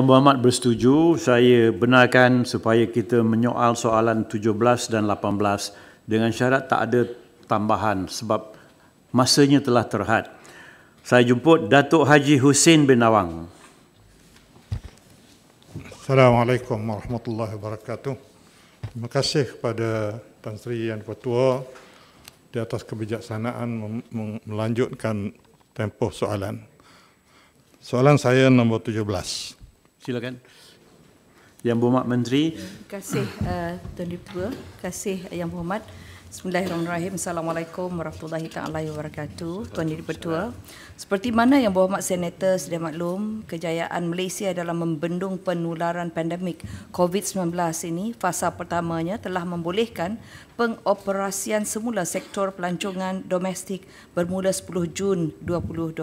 Tuan Muhammad bersetuju, saya benarkan supaya kita menyoal soalan 17 dan 18 dengan syarat tak ada tambahan sebab masanya telah terhad. Saya jumpa Datuk Haji Hussein bin Awang. Assalamualaikum warahmatullahi wabarakatuh. Terima kasih kepada Tan Sri Yang Ketua di atas kebijaksanaan melanjutkan tempoh soalan. Soalan saya nombor Silakan. Yang Berhormat Menteri. Terima kasih uh, Tuan Dua. Terima kasih Yang Berhormat. Bismillahirrahmanirrahim. Assalamualaikum warahmatullahi taala wabarakatuh. Tuan Yang Seperti mana Yang Berhormat Senator sudah maklum, kejayaan Malaysia dalam membendung penularan pandemik COVID-19 ini fasa pertamanya telah membolehkan pengoperasian semula sektor pelancongan domestik bermula 10 Jun 2020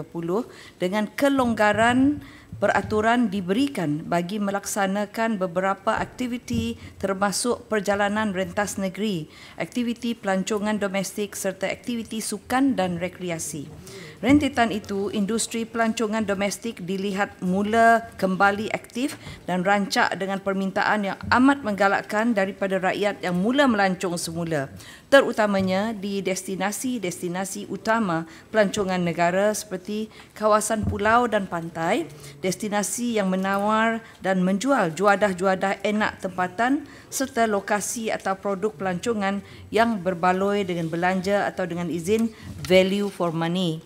dengan kelonggaran peraturan diberikan bagi melaksanakan beberapa aktiviti termasuk perjalanan rentas negeri, aktiviti pelancongan domestik serta aktiviti sukan dan rekreasi. Rentetan itu, industri pelancongan domestik dilihat mula kembali aktif dan rancak dengan permintaan yang amat menggalakkan daripada rakyat yang mula melancong semula, terutamanya di destinasi-destinasi utama pelancongan negara seperti kawasan pulau dan pantai, destinasi yang menawar dan menjual juadah-juadah enak tempatan serta lokasi atau produk pelancongan yang berbaloi dengan belanja atau dengan izin value for money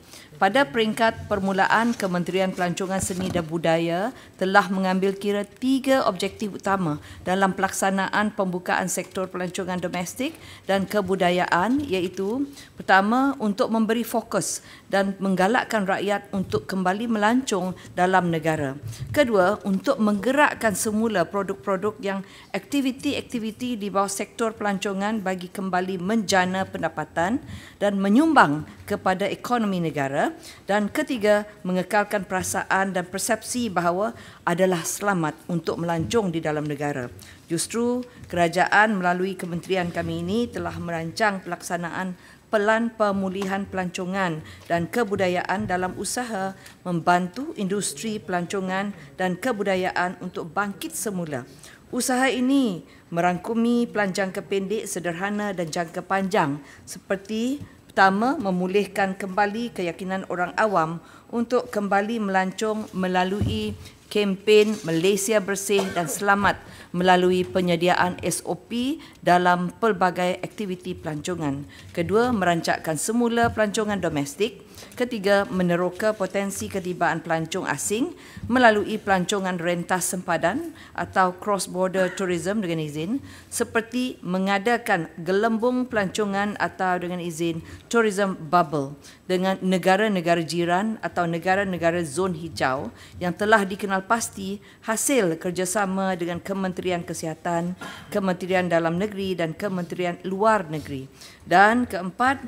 pada peringkat permulaan Kementerian Pelancongan Seni dan Budaya telah mengambil kira tiga objektif utama dalam pelaksanaan pembukaan sektor pelancongan domestik dan kebudayaan iaitu pertama untuk memberi fokus dan menggalakkan rakyat untuk kembali melancong dalam negara. Kedua, untuk menggerakkan semula produk-produk yang aktiviti-aktiviti di bawah sektor pelancongan bagi kembali menjana pendapatan dan menyumbang kepada ekonomi negara dan ketiga mengekalkan perasaan dan persepsi bahawa adalah selamat untuk melancong di dalam negara. Justru kerajaan melalui kementerian kami ini telah merancang pelaksanaan pelan pemulihan pelancongan dan kebudayaan dalam usaha membantu industri pelancongan dan kebudayaan untuk bangkit semula. Usaha ini merangkumi pelan jangka pendek, sederhana dan jangka panjang seperti Pertama, memulihkan kembali keyakinan orang awam untuk kembali melancong melalui kempen Malaysia Bersih dan Selamat melalui penyediaan SOP dalam pelbagai aktiviti pelancongan. Kedua, merancakkan semula pelancongan domestik. Ketiga, meneroka potensi ketibaan pelancong asing melalui pelancongan rentas sempadan atau cross-border tourism dengan izin seperti mengadakan gelembung pelancongan atau dengan izin tourism bubble dengan negara-negara jiran atau negara-negara zon hijau yang telah dikenal mengenal pasti hasil kerjasama dengan Kementerian Kesihatan, Kementerian Dalam Negeri dan Kementerian Luar Negeri. Dan keempat,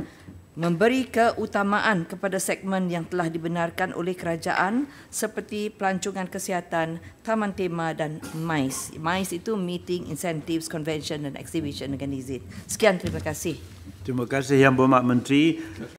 memberi keutamaan kepada segmen yang telah dibenarkan oleh kerajaan seperti pelancongan kesihatan, taman tema dan MAIS. MAIS itu Meeting, Incentives, Convention dan Exhibition dengan Sekian, terima kasih. Terima kasih Yang Berhormat Menteri.